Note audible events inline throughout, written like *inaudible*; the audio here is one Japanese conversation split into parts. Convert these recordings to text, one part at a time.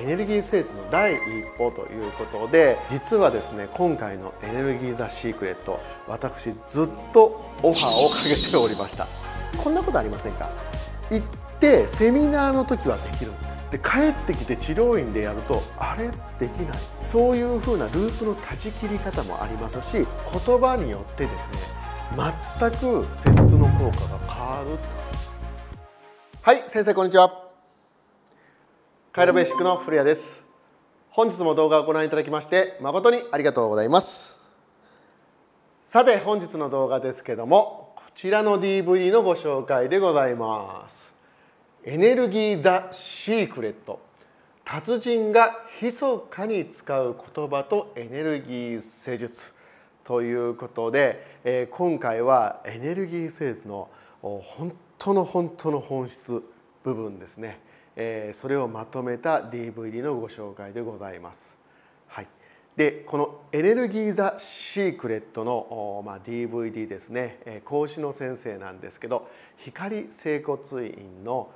エネルギー生活の第一歩ということで実はですね今回の「エネルギー・ザ・シークレット」私ずっとオファーをかけておりましたこんなことありませんか行ってセミナーの時はできるんですで帰ってきて治療院でやるとあれできないそういう風なループの断ち切り方もありますし言葉によってですね全く施術の効果が変わるはい先生こんにちはカイロベーシックの古谷です本日も動画をご覧いただきまして誠にありがとうございますさて本日の動画ですけどもこちらの DVD のご紹介でございますエネルギー・ザ・シークレット達人が密かに使う言葉とエネルギー施術ということで、え今回はエネルギー施術の本当の本当の本質部分ですねえそれをまとめた DVD のご紹介でございます。はい、でこの「エネルギー・ザ・シークレットの」まあ、DVD ですね、えー、講師の先生なんですけど光整骨院の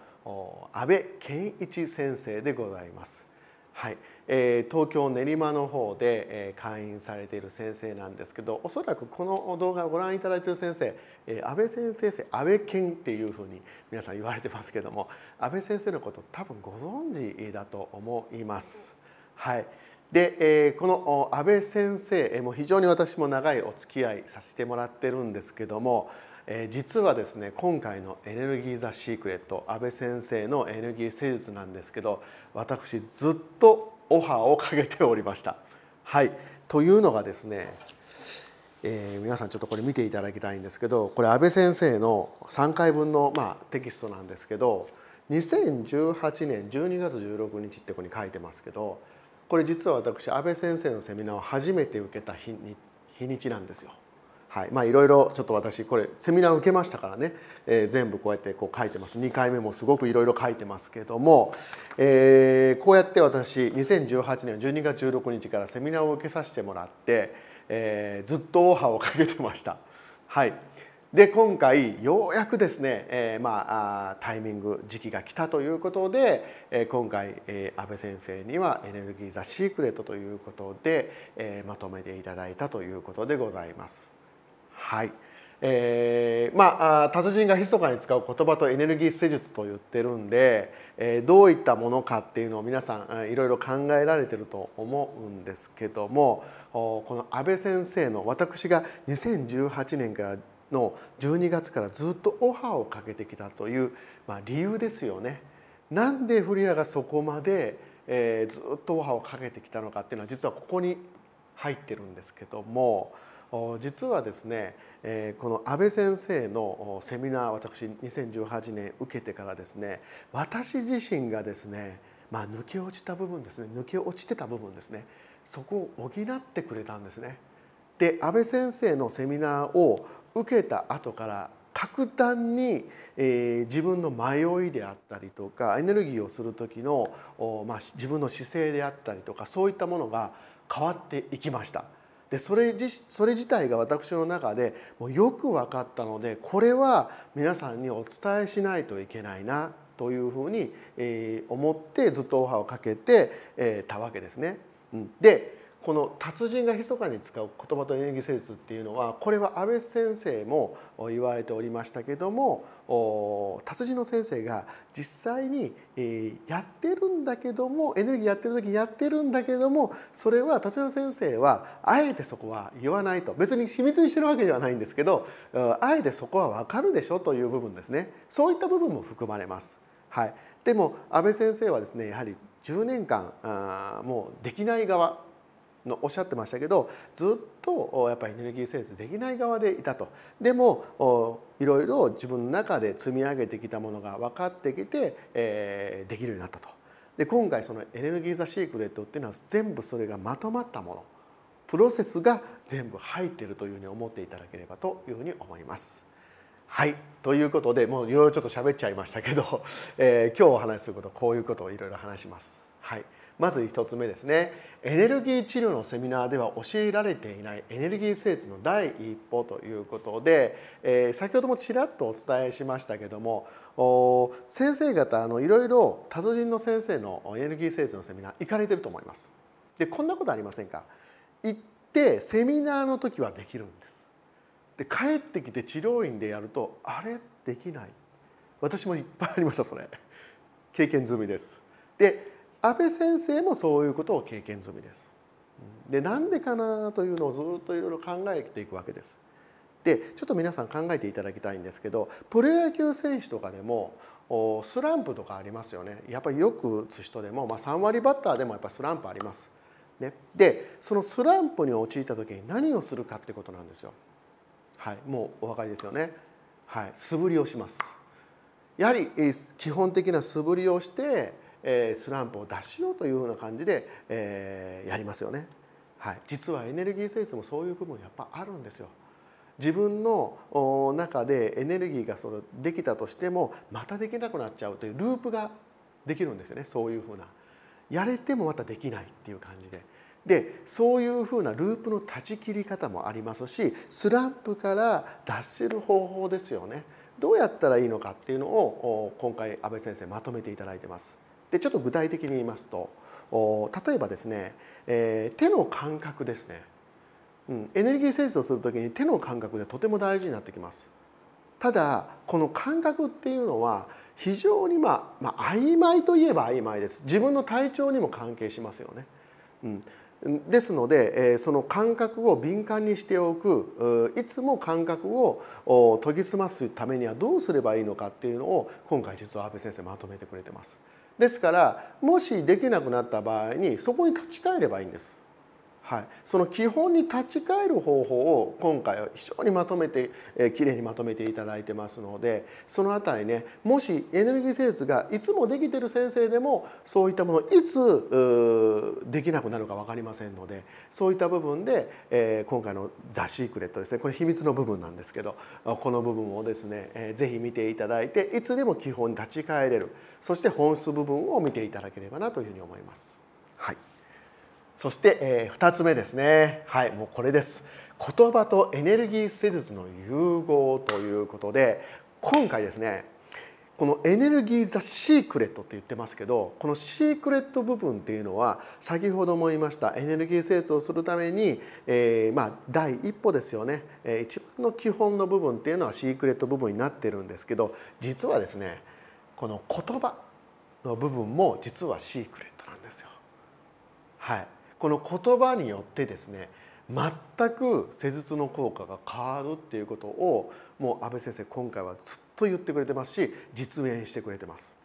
阿部健一先生でございます。はいえー、東京練馬の方で、えー、会員されている先生なんですけどおそらくこの動画をご覧いただいている先生、えー、安倍先生安倍健っていうふうに皆さん言われてますけども安倍先生のこと多分ご存知だと思います。はいで、えこの安倍先生も非常に私も長いお付き合いさせてもらってるんですけどもえー、実はですね今回の「エネルギー・ザ・シークレット」安倍先生のエネルギー施術なんですけど私ずっとオファーをかけておりました。はいというのがですね、えー、皆さんちょっとこれ見ていただきたいんですけどこれ安倍先生の3回分の、まあ、テキストなんですけど2018年12月16日ってここに書いてますけどこれ実は私安倍先生のセミナーを初めて受けた日に日にちなんですよ。はいまあ、いろいろちょっと私これセミナー受けましたからね、えー、全部こうやってこう書いてます2回目もすごくいろいろ書いてますけども、えー、こうやって私2018年12月16日からセミナーを受けさせてもらって、えー、ずっと大ーハをかけてました。はい、で今回ようやくですね、えー、まあタイミング時期が来たということで、え今回、え部安倍先生には「エネルギー・ザ・シークレット」ということで、えー、まとめていただいたということでございます。はいえー、まあ達人が密かに使う言葉とエネルギー施術と言ってるんで、えー、どういったものかっていうのを皆さんいろいろ考えられてると思うんですけどもこの安倍先生の私が2018年からの12月からずっとオファーをかけてきたという、まあ、理由ですよね。なんで古谷がそこまで、えー、ずっとオファーをかけてきたのかっていうのは実はここに入ってるんですけども。実はですねこの安倍先生のセミナー私2018年受けてからですね私自身がですねまあ、抜け落ちた部分ですね抜け落ちてた部分ですねそこを補ってくれたんですね。で安倍先生のセミナーを受けた後から格段に、えー、自分の迷いであったりとかエネルギーをする時の、まあ、自分の姿勢であったりとかそういったものが変わっていきました。でそれ自それ自体が私の中でもうよく分かったのでこれは皆さんにお伝えしないといけないなというふうに思ってずっとオファーをかけてたわけですね。でこの達人が密かに使う言葉とエネルギー施術っていうのはこれは安倍先生も言われておりましたけども達人の先生が実際にやってるんだけどもエネルギーやってる時やってるんだけどもそれは達人の先生はあえてそこは言わないと別に秘密にしてるわけではないんですけどあえてそこは分かるでしょという部分ですねそういった部分も含まれます。はい、でも安倍先生はですねやはり10年間あもうできない側のおっしゃってましたけどずっとやっぱりエネルギー生成できない側でいたとでもいろいろ自分の中で積み上げてきたものが分かってきて、えー、できるようになったとで今回そのエネルギー・ザ・シークレットっていうのは全部それがまとまったものプロセスが全部入ってるというふうに思っていただければというふうに思います。はいということでもういろいろちょっと喋っちゃいましたけど、*laughs* えー、今日お話しすることこういうことをいろいろ話します。はいまず1つ目ですねエネルギー治療のセミナーでは教えられていないエネルギー施設の第一歩ということで、えー、先ほどもちらっとお伝えしましたけども先生方いろいろ達人の先生のエネルギー施設のセミナー行かれてると思います。でこんなことありませんか行ってセミナーの時はできるんです。で帰ってきて治療院でやるとあれできない私もいっぱいありましたそれ経験済みです。で安倍先生もそういうことを経験済みです。でなんでかなというのをずっといろいろ考えていくわけです。でちょっと皆さん考えていただきたいんですけどプロ野球選手とかでもスランプとかありますよねやっぱりよく打つ人でも、まあ、3割バッターでもやっぱスランプあります。ね、でそのスランプに陥った時に何をするかってことなんですよ。はい、もうお分かりですよね。はい、素振りをしますやはり基本的な素振りをしてえスランプを脱しようというふうな感じで、えやりますよね。はい、実はエネルギー性質もそういう部分やっぱあるんですよ。自分の中でエネルギーがそのできたとしてもまたできなくなっちゃうというループができるんですよねそういうふうな。やれてもまたできないっていう感じで。でそういうふうなループの断ち切り方もありますしスランプから脱する方法ですよねどうやったらいいのかっていうのを今回安倍先生まとめていただいてます。でちょっと具体的に言いますと例えばですね、えー、手の感覚ですね、うん、エネルギー摂取をする時に手の感覚でとても大事になってきます。ただこの感覚っていうのは非常にまあ、まあ、曖昧といえば曖昧です自分の体調にも関係しますよね、うん、ですのでその感覚を敏感にしておくいつも感覚を研ぎ澄ますためにはどうすればいいのかっていうのを今回実は安倍先生まとめてくれてます。ですからもしできなくなった場合にそこに立ち返ればいいんです。はい、その基本に立ち返る方法を今回は非常にまとめて、えー、きれいにまとめていただいてますのでその辺りねもしエネルギー生物がいつもできてる先生でもそういったものいつできなくなるか分かりませんのでそういった部分で、えー、今回の「ザ・シークレット」ですねこれ秘密の部分なんですけどこの部分をですね、えー、ぜひ見ていただいていつでも基本に立ち返れるそして本質部分を見ていただければなというふうに思います。はいそして、えー、2つ目ですねはいもうこれです言葉とエネルギー施術の融合ということで今回ですねこのエネルギー・ザ・シークレットって言ってますけどこのシークレット部分っていうのは先ほども言いましたエネルギー施術をするために、えー、まあ第一歩ですよね、えー、一番の基本の部分っていうのはシークレット部分になってるんですけど実はですねこの言葉の部分も実はシークレットなんですよ。はい、この言葉によってですね全く施術の効果が変わるっていうことをもう安倍先生今回はずっと言ってくれてますし実演してくれてます。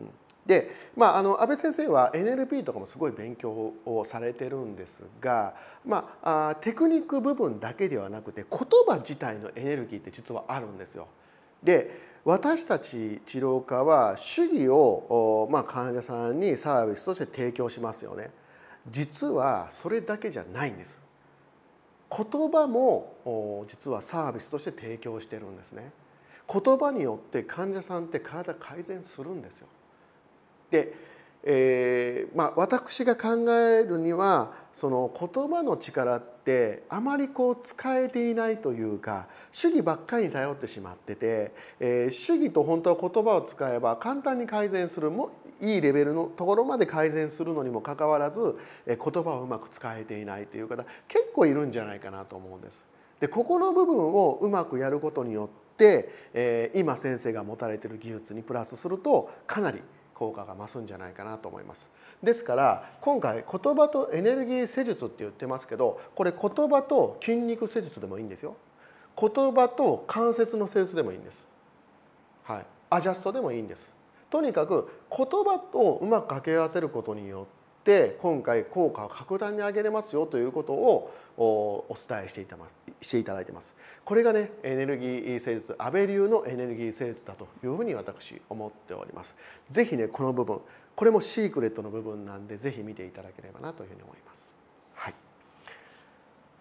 うん、で、まあ、あの安倍先生は NLP とかもすごい勉強をされてるんですが、まあ、あテクニック部分だけではなくて言葉自体のエネルギーって実はあるんですよ。で私たち治療科は主義を、まあ、患者さんにサービスとして提供しますよね。実はそれだけじゃないんです言葉も実はサービスとして提供してるんですね言葉によって患者さんって体改善するんですよで、えーまあ、私が考えるにはその言葉の力ってあまりこう使えていないというか主義ばっかりに頼ってしまってて、えー、主義と本当は言葉を使えば簡単に改善するもいいレベルのところまで改善するのにもかかわらず言葉をうまく使えていないという方結構いるんじゃないかなと思うんです。でここの部分をうまくやることによって、えー、今先生が持たれてる技術にプラスするとかなり効果が増すんじゃないかなと思います。ですから今回言葉とエネルギー施術って言ってますけどこれ言葉と筋肉施術でもいいんですよ。言葉と関節の施術でもいいんです。はい、アジャストでもいいんです。とにかく言葉をうまく掛け合わせることによって今回効果を格段に上げれますよということをお伝えしていたますしていただいてます。これがねエネルギー性質安倍流のエネルギー性術だというふうに私思っております。ぜひねこの部分これもシークレットの部分なんでぜひ見ていただければなというふうに思います。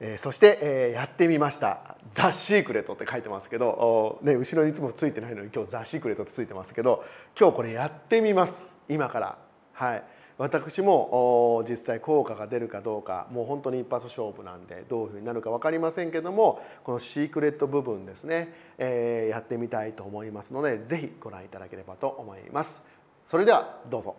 えそして、えやってみました「ザ・シークレット」って書いてますけど、ね、後ろにいつもついてないのに今日「ザ・シークレット」ってついてますけど今日これやってみます今から。はい私も実際効果が出るかどうかもう本当に一発勝負なんでどういうふうになるか分かりませんけどもこのシークレット部分ですね、えー、やってみたいと思いますので是非ご覧いただければと思います。それではどうぞ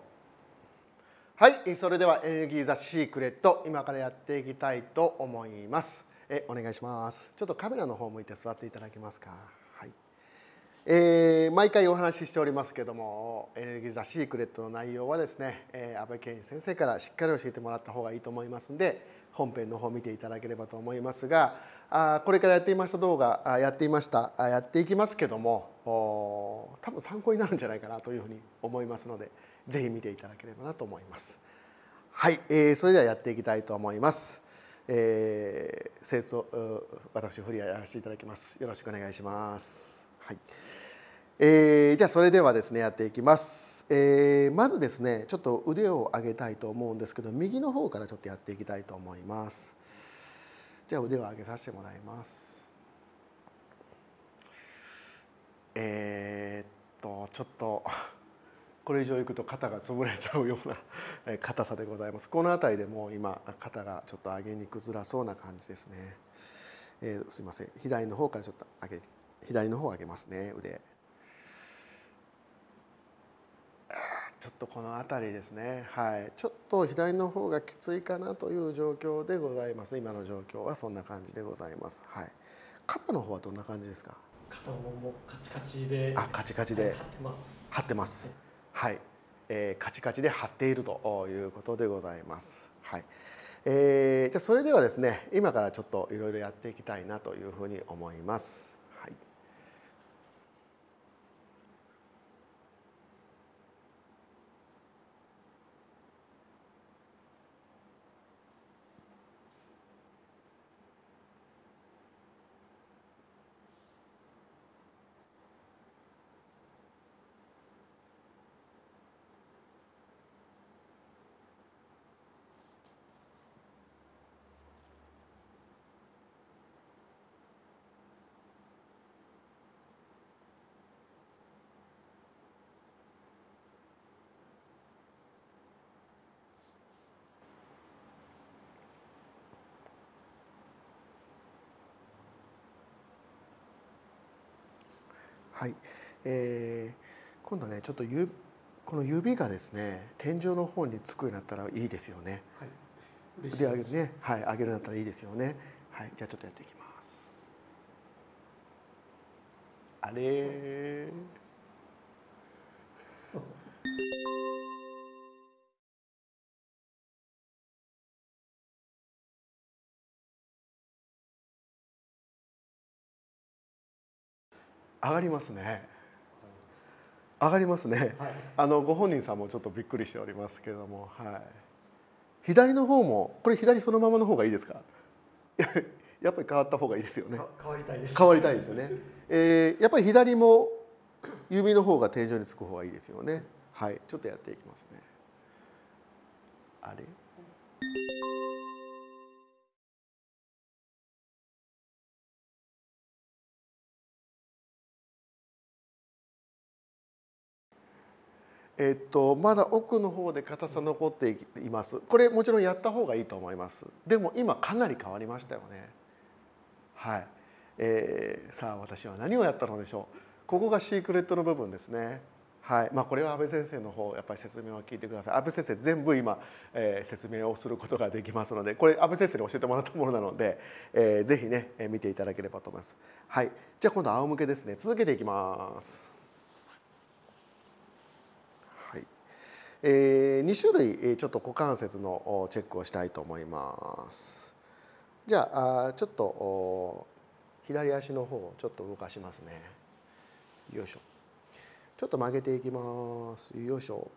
はいそれではエネルギーザシークレット今からやっていきたいと思いますえお願いしますちょっとカメラの方向いて座っていただけますかはい、えー、毎回お話ししておりますけどもエネルギーザシークレットの内容はですね、えー、安倍健先生からしっかり教えてもらった方がいいと思いますんで本編の方を見ていただければと思いますがあこれからやっていました動画あやっていましたあやっていきますけども多分参考になるんじゃないかなというふうに思いますのでぜひ見ていただければなと思います。はい、えー、それではやっていきたいと思います。えー、生徒私フリアやらせていただきます。よろしくお願いします。はい。えー、じゃあそれではですねやっていきます、えー、まずですねちょっと腕を上げたいと思うんですけど右の方からちょっとやっていきたいと思いますじゃあ腕を上げさせてもらいますえー、っとちょっとこれ以上いくと肩が潰れちゃうような *laughs* 硬さでございますこの辺りでも今肩がちょっと上げにくづらそうな感じですね、えー、すいません左の方からちょっと上げ左の方上げますね腕ちょっとこの辺りですねはいちょっと左の方がきついかなという状況でございます今の状況はそんな感じでございますはい肩の方はどんな感じですか肩ももうカチカチであカチカチで張ってますはい、えー、カチカチで張っているということでございます。はいえー、じゃそれではですね今からちょっといろいろやっていきたいなというふうに思います。はい、えー、今度はねちょっとゆこの指がですね天井の方につくようになったらいいですよね。はい、上げるね、はい、上げるようになったらいいですよね。はい、じゃあちょっとやっていきます。あれ上がりますね上がりますね、はい、あのご本人さんもちょっとびっくりしておりますけれども、はい、左の方もこれ左そのままの方がいいですか *laughs* やっぱり変わった方がいいですよね変わりたいです変わりたいですよね、*laughs* えー、やっぱり左も指の方が天井につく方がいいですよねはいちょっとやっていきますねあれえっと、まだ奥の方で硬さ残っていますこれもちろんやった方がいいと思いますでも今かなり変わりましたよねはい、えー、さあ私は何をやったのでしょうここがシークレットの部分ですねはいまあ、これは安倍先生の方やっぱり説明を聞いてください安倍先生全部今、えー、説明をすることができますのでこれ安倍先生に教えてもらったものなので、えー、ぜひね、えー、見ていただければと思いますはいじゃあ今度は仰向けですね続けていきますえー、2種類ちょっと股関節のチェックをしたいと思います。じゃあちょっと左足の方をちょっと動かしますね。よいしょ。ちょっと曲げていきます。よいしょ。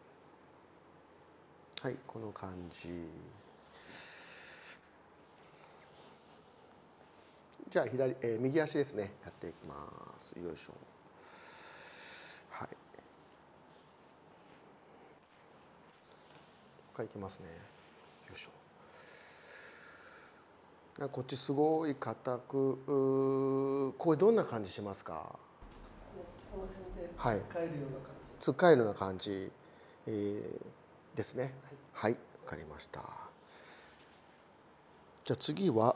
はい、この感じ。じゃあ左、えー、右足ですね。やっていきます。よいしょ。書いてますねよいしょこっちすごい硬くこれどんな感じしますかこの辺ではいつっかえるような感じえー、ですねはいわ、はい、かりましたじゃあ次は、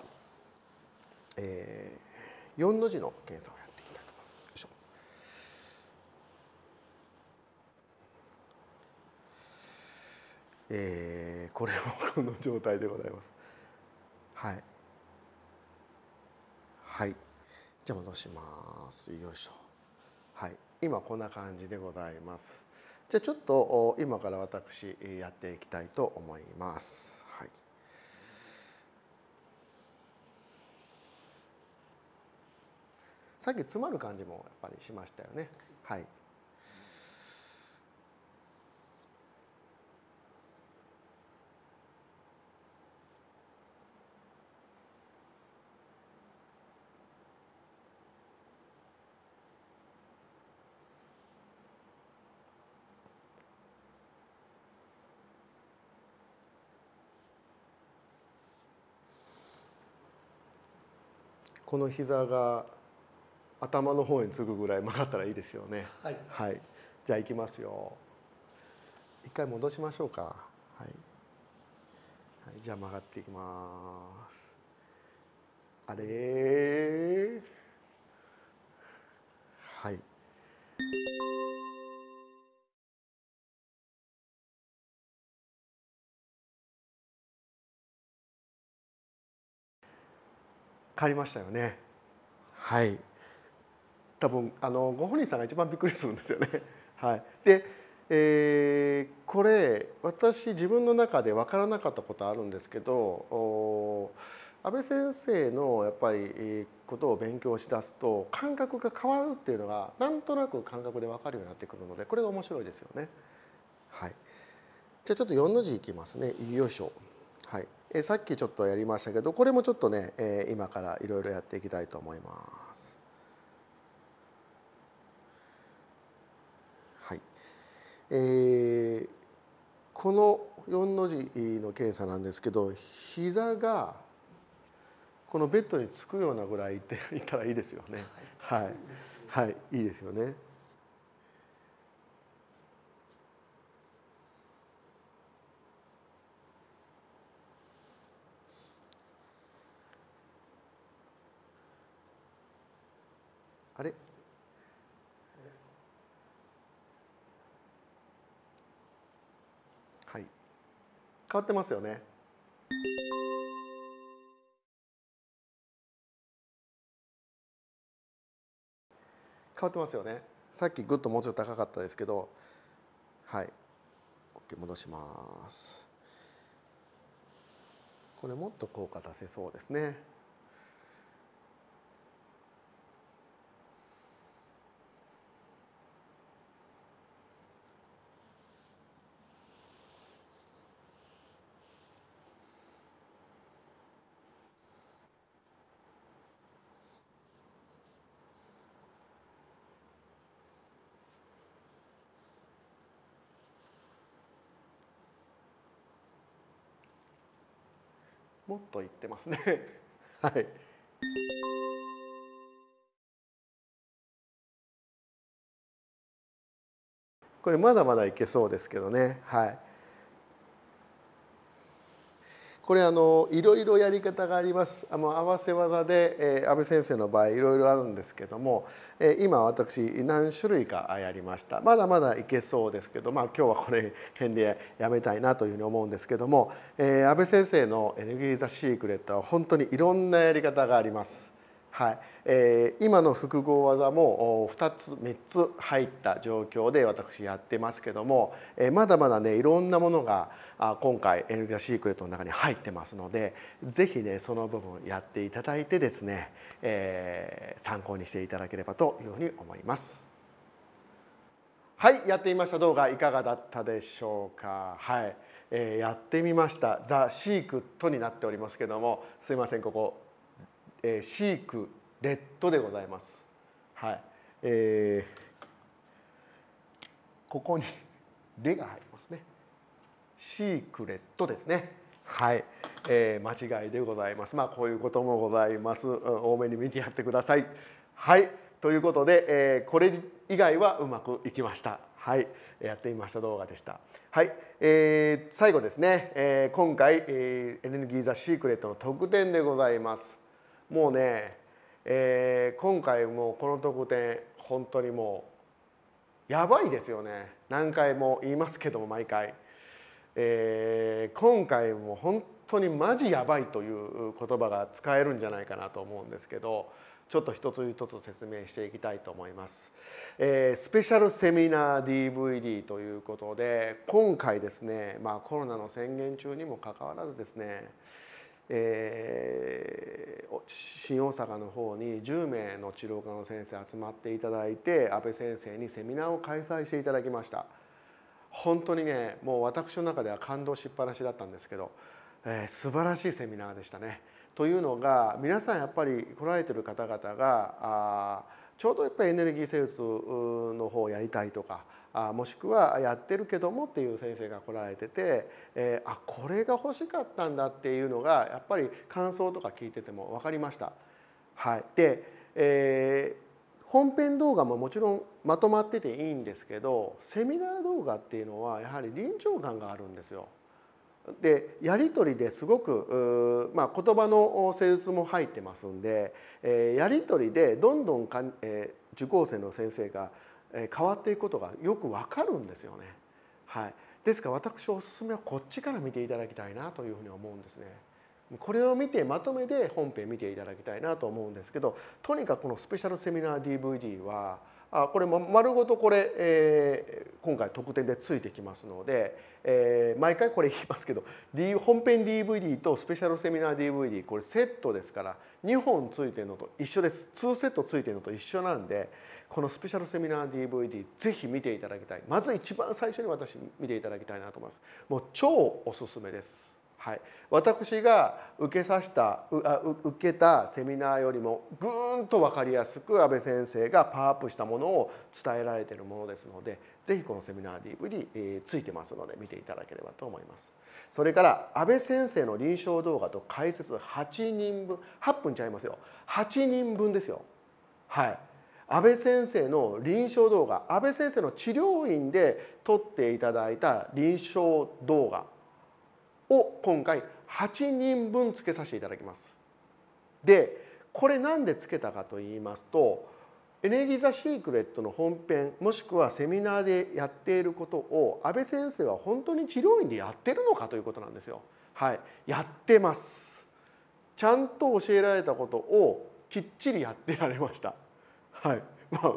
えー、4の字の検査をやえー、これもこの状態でございます。はい。はい。じゃあ戻します。よいしょ。はい。今こんな感じでございます。じゃあちょっと今から私やっていきたいと思います。はい。さっき詰まる感じもやっぱりしましたよね。はい。この膝が頭の方につくぐらい曲がったらいいですよね、はい、はい、じゃあいきますよ一回戻しましょうか、はい、はい、じゃあ曲がっていきますあれ変わりましたよねはい多分あのご本人さんが一番びっくりするんですよね。*laughs* はい、で、えー、これ私自分の中で分からなかったことあるんですけど安倍先生のやっぱりことを勉強しだすと感覚が変わるっていうのがなんとなく感覚で分かるようになってくるのでこれが面白いですよね。はい、じゃあちょっと4の字いきますね。よいしょ。はいえさっきちょっとやりましたけどこれもちょっとね、え今からいろいろやっていきたいと思います。はいえー、この4の字の検査なんですけど膝がこのベッドにつくようなぐらいいってたらいいですよね。はい、はい、いいですよね。あれはい変わってますよね変わってますよねさっきぐっともうちょっと高かったですけどはい OK 戻しますこれもっと効果出せそうですねと言ってますね *laughs* はい。これまだまだいけそうですけどねはい。これあのいろいろやり方がありますあの合わせ技で、えー、安倍先生の場合いろいろあるんですけども、えー、今私何種類かやりましたまだまだいけそうですけど、まあ、今日はこれ辺でやめたいなというふうに思うんですけども、えー、安倍先生の「エネルギー・ザ・シークレット」は本当にいろんなやり方があります。はいえー、今の複合技も2つ3つ入った状況で私やってますけども、えー、まだまだねいろんなものが今回エネルギーシークレットの中に入ってますので是非ねその部分やっていただいてですね、えー、参考にしていただければというふうに思います。はいやってみました動画いかがだったでしょうか。はいえー、やってみました「ザ・シークとになっておりますけどもすいませんここえー、シークレットでございます。はい、えー、ここにレが入りますね。シークレットですね。はい、えー、間違いでございます。まあこういうこともございます。多めに見てやってください。はい、ということで、えー、これ以外はうまくいきました。はい、やってみました動画でした。はい、えー、最後ですね、えー、今回、えー、エネルギーザシークレットの特典でございます。もうね、えー、今回もこの特典本当にもうやばいですよね何回も言いますけども毎回、えー、今回も本当にマジやばいという言葉が使えるんじゃないかなと思うんですけどちょっと一つ一つ説明していきたいと思います、えー、スペシャルセミナー DVD ということで今回ですね、まあ、コロナの宣言中にもかかわらずですねえー、新大阪の方に10名の治療科の先生集まっていただいて安倍先生にセミナーを開催していただきました本当にねもう私の中では感動しっぱなしだったんですけど、えー、素晴らしいセミナーでしたねというのが皆さんやっぱり来られてる方々があちょうどやっぱりエネルギー生物の方をやりたいとかあもしくはやってるけどもっていう先生が来られてて、えー、あこれが欲しかったんだっていうのがやっぱり感想とか聞いてても分かりました。はい、で、えー、本編動画ももちろんまとまってていいんですけどセミナー動画っていうのはやはり臨場感があるんですよ。でやり取りですごく、まあ、言葉の施術も入ってますんで、えー、やり取りでどんどんか、えー、受講生の先生が変わっていくことがよくわかるんですよね。はい、ですから私おすすめはこっちから見ていただきたいなというふうに思うんですね。これを見てまとめで本編見ていただきたいなと思うんですけどとにかくこのスペシャルセミナー DVD はあこれ丸ごとこれ、えー、今回特典でついてきますので、えー、毎回これ言いますけど、D、本編 DVD とスペシャルセミナー DVD これセットですから2本ついてるのと一緒です2セットついてるのと一緒なんでこのスペシャルセミナー DVD ぜひ見ていただきたいまず一番最初に私見ていただきたいなと思いますもう超おすすめです、はい、私が受けさしたあ受けたセミナーよりもぐーんと分かりやすく安倍先生がパワーアップしたものを伝えられているものですのでぜひこのセミナー DVD、えー、ついてますので見ていただければと思いますそれから安倍先生の臨床動画と解説8人分8分ちゃいますよ8人分ですよはい安倍先生の臨床動画安倍先生の治療院で撮っていただいた臨床動画を今回8人分つけさせていただきます。でこれ何でつけたかと言いますと「エネルギー・ザ・シークレット」の本編もしくはセミナーでやっていることを安倍先生は本当に治療院でやってるのかということなんですよ。はい、やってます。ちゃんと教えられたことをきっちりやってられました。はい、*laughs* まあ、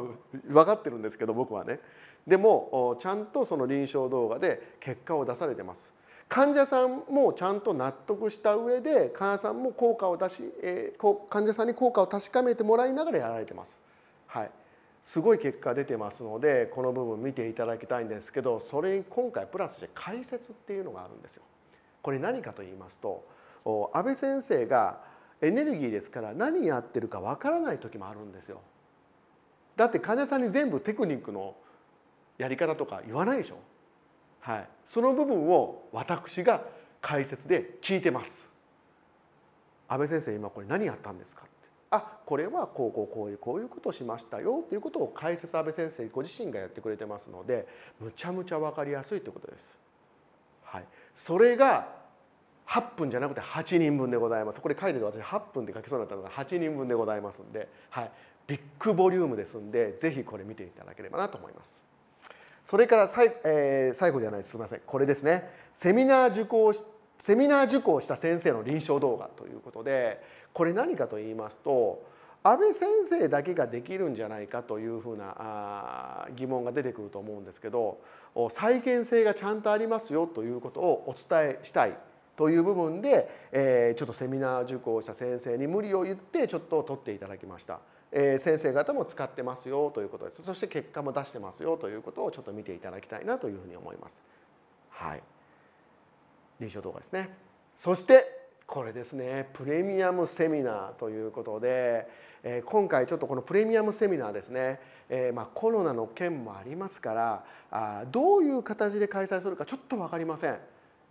分かってるんですけど僕はねでもちゃんとその臨床動画で結果を出されてます患者さんもちゃんと納得した上で患者さんも効果を出し、えー、患者さんに効果を確かめてもらいながらやられてます、はい、すごい結果出てますのでこの部分見ていただきたいんですけどそれに今回プラスして解説っていうのがあるんですよこれ何かと言いますと安倍先生がエネルギーですから何やってるかわからない時もあるんですよだって患者さんに全部テクニックのやり方とか言わないでしょ、はい、その部分を私が解説で聞いてます安倍先生今これ何やったんですかあこれはこうこうこういうこういうことしましたよということを解説安倍先生ご自身がやってくれてますのでむちゃむちゃ分かりやすいということです、はい、それが8分じゃなくて8人分でございますこれ書いてる私8分で書きそうになったのが8人分でございますんで、はい、ビッグボリュームですんでぜひこれ見ていただければなと思います。それから最,、えー、最後じゃないすみませんこれですねセミナー受講セミナー受講した先生の臨床動画ということでこれ何かと言いますと安倍先生だけができるんじゃないかというふうな疑問が出てくると思うんですけど再現性がちゃんとありますよということをお伝えしたいという部分で、えちょっとセミナー受講した先生に無理を言ってちょっと取っていただきました。え先生方も使ってますよということですそして結果も出してますよということをちょっと見ていただきたいなというふうに思います。はい、臨床動画ですねそしてこれですねプレミアムセミナーということで、え今回ちょっとこのプレミアムセミナーですね、えまコロナの件もありますからあどういう形で開催するかちょっと分かりません、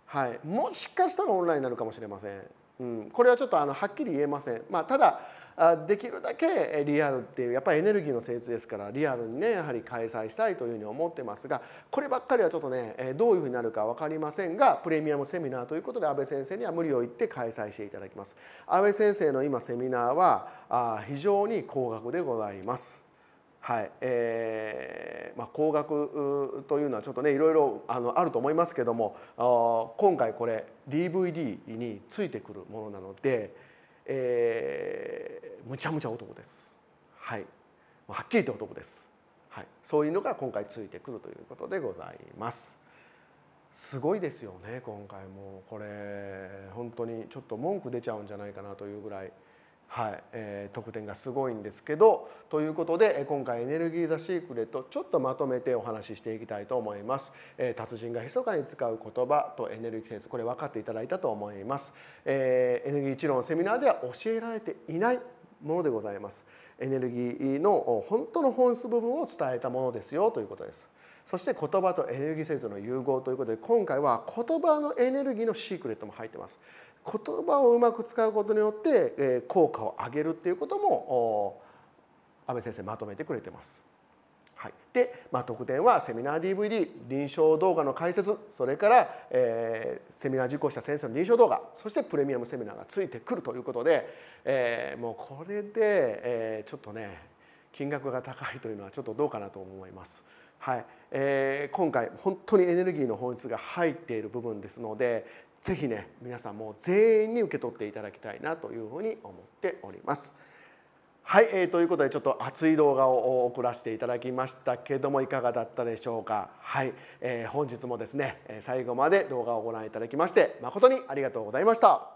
はい、もしかしたらオンラインになるかもしれません、うん、これはちょっとあのはっきり言えません、まあ、ただできるだけリアルっていうやっぱりエネルギーの性質ですからリアルにねやはり開催したいというふうに思ってますがこればっかりはちょっとねどういうふうになるか分かりませんがプレミアムセミナーということで安倍先生には無理を言って開催していただきます安倍先生の今セミナーは非常に高額でございます。はいえーまあ、高額というのはちょっとねいろいろあのあると思いますけども今回これ DVD についてくるものなので。えー、むちゃむちゃ男です。はい、はっきりと男です。はい、そういうのが今回ついてくるということでございます。すごいですよね今回もこれ本当にちょっと文句出ちゃうんじゃないかなというぐらい。はいえー、得点がすごいんですけどということで今回「エネルギー・ザ・シークレット」ちょっとまとめてお話ししていきたいと思います、えー、達人が密かに使う言葉とエネルギーセンスこれ分かっていただいたと思います、えー、エネルギー治療のセミナーでは教えられていないものでございますエネルギーの本当の本質部分を伝えたものですよということですそして言葉とエネルギー製造の融合ということで今回は言葉のエネルギーのシークレットも入ってます言葉をうまく使うことによって効果を上げるっていうことも安倍先生まとめてくれてます。はい、で、まあ、特典はセミナー DVD 臨床動画の解説それから、えー、セミナー受講した先生の臨床動画そしてプレミアムセミナーがついてくるということで、えー、もうこれで、えー、ちょっとね金額が高いというのはちょっとどうかなと思います。はいえー、今回本当にエネルギーの本質が入っている部分ですのでぜひね皆さんも全員に受け取っていただきたいなというふうに思っております。はい、えー、ということでちょっと熱い動画を送らせていただきましたけどもいかがだったでしょうか。はい、えー、本日もですね最後まで動画をご覧いただきまして誠にありがとうございました。